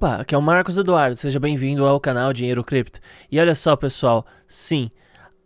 Opa, aqui é o Marcos Eduardo, seja bem-vindo ao canal Dinheiro Cripto. E olha só, pessoal, sim,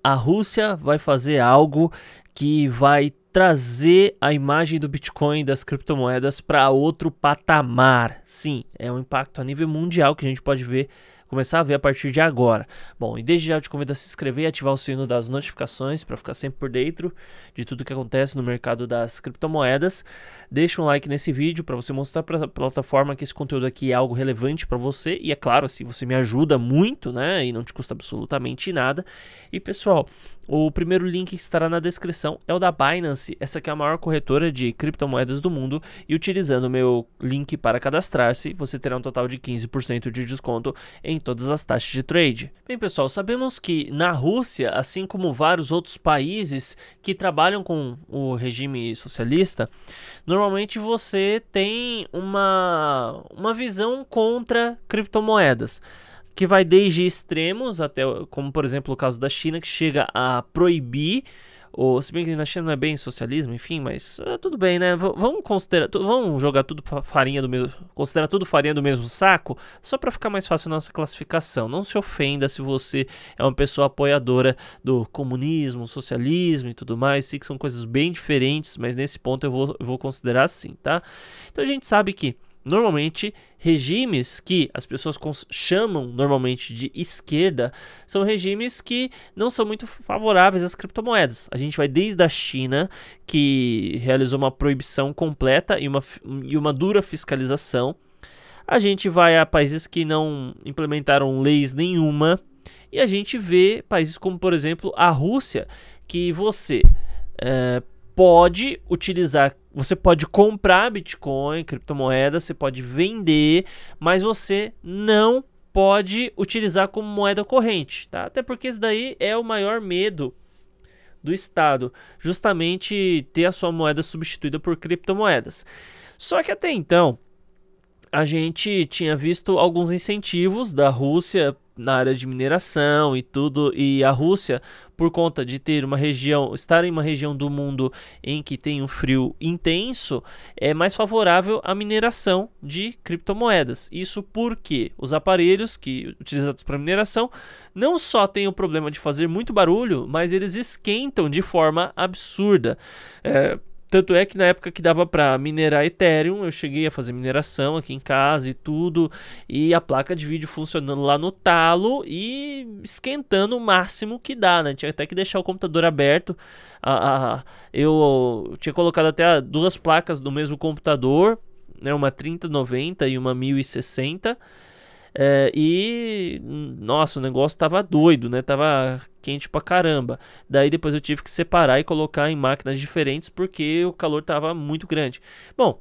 a Rússia vai fazer algo que vai trazer a imagem do Bitcoin e das criptomoedas para outro patamar. Sim, é um impacto a nível mundial que a gente pode ver começar a ver a partir de agora. Bom, e desde já eu te convido a se inscrever e ativar o sino das notificações para ficar sempre por dentro de tudo que acontece no mercado das criptomoedas. Deixa um like nesse vídeo para você mostrar para a plataforma que esse conteúdo aqui é algo relevante para você e é claro, assim, você me ajuda muito, né? E não te custa absolutamente nada. E pessoal, o primeiro link que estará na descrição é o da Binance, essa que é a maior corretora de criptomoedas do mundo, e utilizando o meu link para cadastrar-se, você terá um total de 15% de desconto em todas as taxas de trade. Bem, pessoal, sabemos que na Rússia, assim como vários outros países que trabalham com o regime socialista, normalmente você tem uma, uma visão contra criptomoedas que vai desde extremos até, como por exemplo o caso da China, que chega a proibir o se bem que na China não é bem socialismo, enfim, mas é, tudo bem, né? V vamos considerar, vamos jogar tudo farinha do mesmo, considerar tudo farinha do mesmo saco, só para ficar mais fácil a nossa classificação. Não se ofenda se você é uma pessoa apoiadora do comunismo, socialismo e tudo mais. Sei que são coisas bem diferentes, mas nesse ponto eu vou, eu vou considerar assim, tá? Então a gente sabe que Normalmente, regimes que as pessoas chamam normalmente de esquerda são regimes que não são muito favoráveis às criptomoedas. A gente vai desde a China, que realizou uma proibição completa e uma, e uma dura fiscalização. A gente vai a países que não implementaram leis nenhuma. E a gente vê países como, por exemplo, a Rússia, que você é, pode utilizar você pode comprar Bitcoin, criptomoeda, você pode vender, mas você não pode utilizar como moeda corrente, tá? Até porque isso daí é o maior medo do Estado, justamente ter a sua moeda substituída por criptomoedas. Só que até então, a gente tinha visto alguns incentivos da Rússia na área de mineração e tudo. E a Rússia, por conta de ter uma região, estar em uma região do mundo em que tem um frio intenso, é mais favorável à mineração de criptomoedas. Isso porque os aparelhos que utilizados para mineração não só têm o problema de fazer muito barulho, mas eles esquentam de forma absurda. É, tanto é que na época que dava para minerar Ethereum, eu cheguei a fazer mineração aqui em casa e tudo, e a placa de vídeo funcionando lá no talo e esquentando o máximo que dá, né? Tinha até que deixar o computador aberto. Ah, ah eu tinha colocado até duas placas do mesmo computador, né? Uma 3090 e uma 1060 é, e, nossa, o negócio tava doido, né? Tava quente pra caramba. Daí depois eu tive que separar e colocar em máquinas diferentes porque o calor tava muito grande. Bom,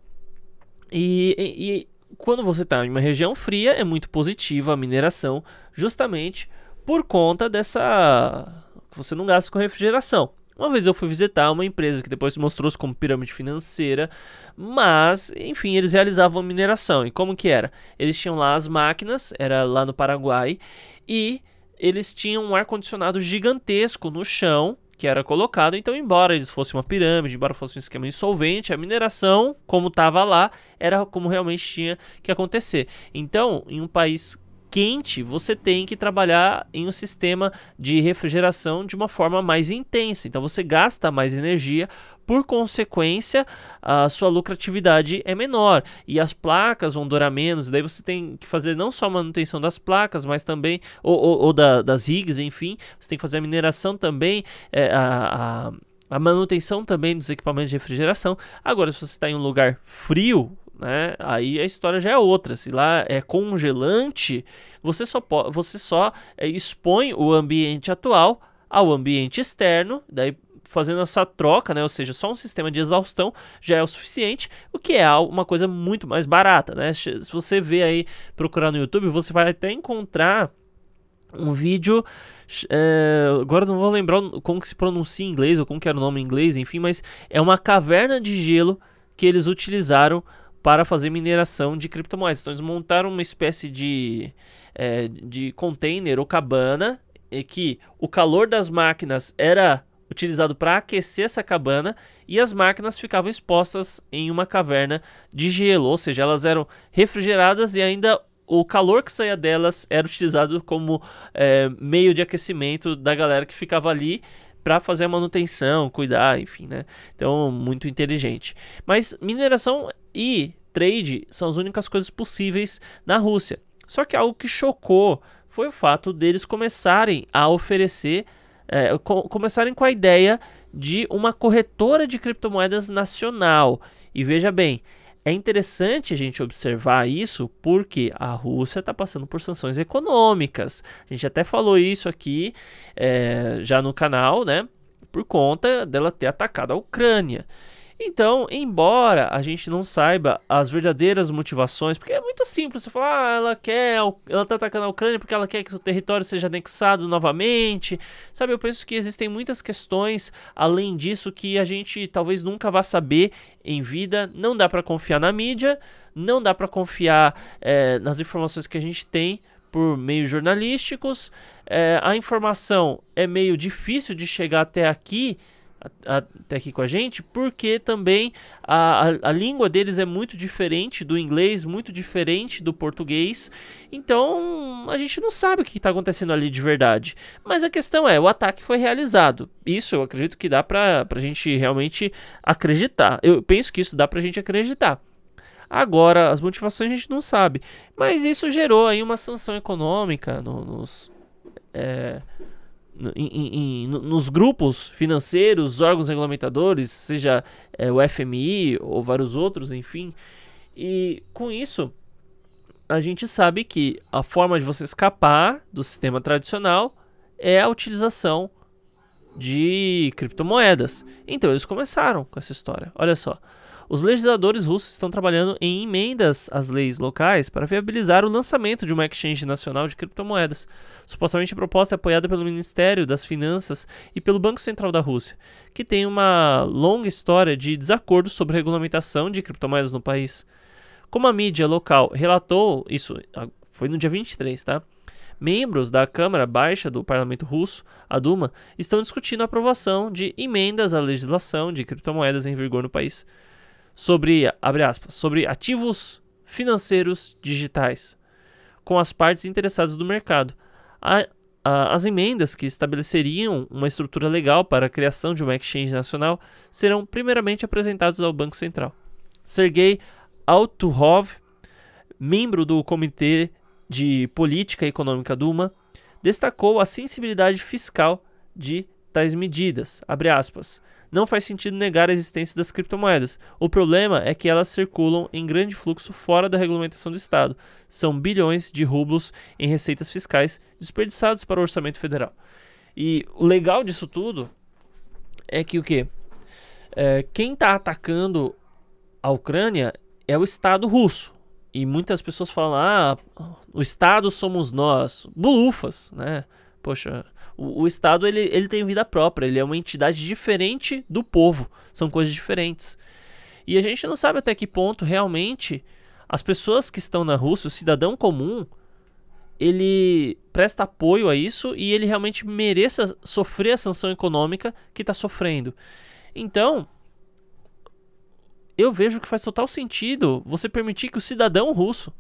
e, e quando você está em uma região fria, é muito positiva a mineração, justamente por conta dessa. Você não gasta com refrigeração. Uma vez eu fui visitar uma empresa que depois mostrou-se como pirâmide financeira, mas, enfim, eles realizavam mineração. E como que era? Eles tinham lá as máquinas, era lá no Paraguai, e eles tinham um ar-condicionado gigantesco no chão, que era colocado. Então, embora eles fossem uma pirâmide, embora fosse um esquema insolvente, a mineração, como estava lá, era como realmente tinha que acontecer. Então, em um país quente, você tem que trabalhar em um sistema de refrigeração de uma forma mais intensa. Então você gasta mais energia, por consequência, a sua lucratividade é menor e as placas vão durar menos. Daí você tem que fazer não só a manutenção das placas, mas também, ou, ou, ou da, das rigs, enfim, você tem que fazer a mineração também, é, a, a a manutenção também dos equipamentos de refrigeração. Agora, se você está em um lugar frio, né? Aí a história já é outra. Se lá é congelante, você só, pode, você só é, expõe o ambiente atual ao ambiente externo, daí fazendo essa troca, né? Ou seja, só um sistema de exaustão já é o suficiente, o que é uma coisa muito mais barata, né? Se você vê aí procurar no YouTube, você vai até encontrar um vídeo. É, agora não vou lembrar como que se pronuncia em inglês ou como que era o nome em inglês, enfim, mas é uma caverna de gelo que eles utilizaram para fazer mineração de criptomoedas. Então eles montaram uma espécie de, é, de container ou cabana em que o calor das máquinas era utilizado para aquecer essa cabana e as máquinas ficavam expostas em uma caverna de gelo, ou seja, elas eram refrigeradas e ainda o calor que saía delas era utilizado como é, meio de aquecimento da galera que ficava ali para fazer a manutenção, cuidar, enfim, né? Então, muito inteligente. Mas mineração e trade são as únicas coisas possíveis na Rússia. Só que algo que chocou foi o fato deles começarem a oferecer, é, começarem com a ideia de uma corretora de criptomoedas nacional. E veja bem, é interessante a gente observar isso porque a Rússia está passando por sanções econômicas. A gente até falou isso aqui é, já no canal, né? Por conta dela ter atacado a Ucrânia. Então, embora a gente não saiba as verdadeiras motivações, porque é muito simples, você fala, ah, ela quer, ela tá atacando a Ucrânia porque ela quer que o território seja anexado novamente. Sabe, eu penso que existem muitas questões além disso que a gente talvez nunca vá saber em vida, não dá para confiar na mídia, não dá para confiar é, nas informações que a gente tem por meios jornalísticos. É, a informação é meio difícil de chegar até aqui até aqui com a gente, porque também a, a, a, língua deles é muito diferente do inglês, muito diferente do português, então a gente não sabe o que está acontecendo ali de verdade. Mas a questão é, o ataque foi realizado. Isso eu acredito que dá para a gente realmente acreditar. Eu penso que isso dá para a gente acreditar. Agora, as motivações a gente não sabe, mas isso gerou aí uma sanção econômica no, nos... É em, em, nos grupos financeiros, órgãos regulamentadores, seja é, o FMI ou vários outros, enfim. E com isso, a gente sabe que a forma de você escapar do sistema tradicional é a utilização de criptomoedas. Então eles começaram com essa história. Olha só. Os legisladores russos estão trabalhando em emendas às leis locais para viabilizar o lançamento de uma exchange nacional de criptomoedas. Supostamente a proposta é apoiada pelo Ministério das Finanças e pelo Banco Central da Rússia, que tem uma longa história de desacordos sobre regulamentação de criptomoedas no país. Como a mídia local relatou, isso ah, foi no dia 23, tá? Membros da Câmara Baixa do Parlamento Russo, a Duma, estão discutindo a aprovação de emendas à legislação de criptomoedas em vigor no país sobre, aspas, sobre ativos financeiros digitais com as partes interessadas do mercado. A, a, as emendas que estabeleceriam uma estrutura legal para a criação de uma exchange nacional serão primeiramente apresentadas ao Banco Central. Sergei Alturov, membro do Comitê de Política Econômica Duma, destacou a sensibilidade fiscal de tais medidas. Abre aspas não faz sentido negar a existência das criptomoedas. O problema é que elas circulam em grande fluxo fora da regulamentação do Estado. São bilhões de rublos em receitas fiscais desperdiçados para o orçamento federal. E o legal disso tudo é que o quê? É, quem está atacando a Ucrânia é o Estado russo. E muitas pessoas falam, ah, o Estado somos nós. Bulufas, né? Poxa, o, o, Estado ele, ele tem vida própria, ele é uma entidade diferente do povo, são coisas diferentes. E a gente não sabe até que ponto realmente as pessoas que estão na Rússia, o cidadão comum, ele presta apoio a isso e ele realmente mereça sofrer a sanção econômica que está sofrendo. Então, eu vejo que faz total sentido você permitir que o cidadão russo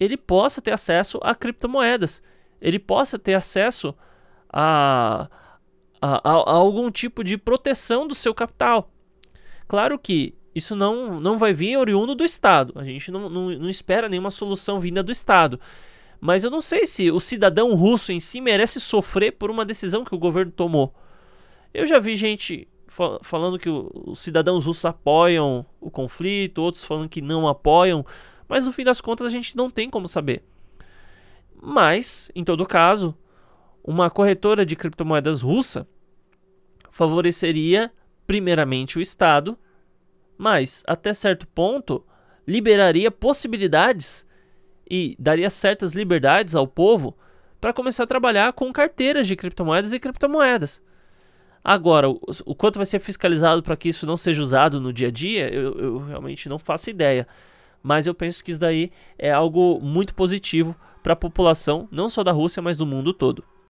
ele possa ter acesso a criptomoedas ele possa ter acesso a, a, a, a algum tipo de proteção do seu capital. Claro que isso não, não vai vir oriundo do Estado. A gente não, não, não, espera nenhuma solução vinda do Estado. Mas eu não sei se o cidadão russo em si merece sofrer por uma decisão que o governo tomou. Eu já vi gente fal falando que os cidadãos russos apoiam o conflito, outros falando que não apoiam, mas no fim das contas a gente não tem como saber. Mas, em todo caso, uma corretora de criptomoedas russa favoreceria primeiramente o Estado, mas até certo ponto liberaria possibilidades e daria certas liberdades ao povo para começar a trabalhar com carteiras de criptomoedas e criptomoedas. Agora, o, quanto vai ser fiscalizado para que isso não seja usado no dia a dia, eu, eu realmente não faço ideia. Mas eu penso que isso daí é algo muito positivo para a população não só da Rússia, mas do mundo todo.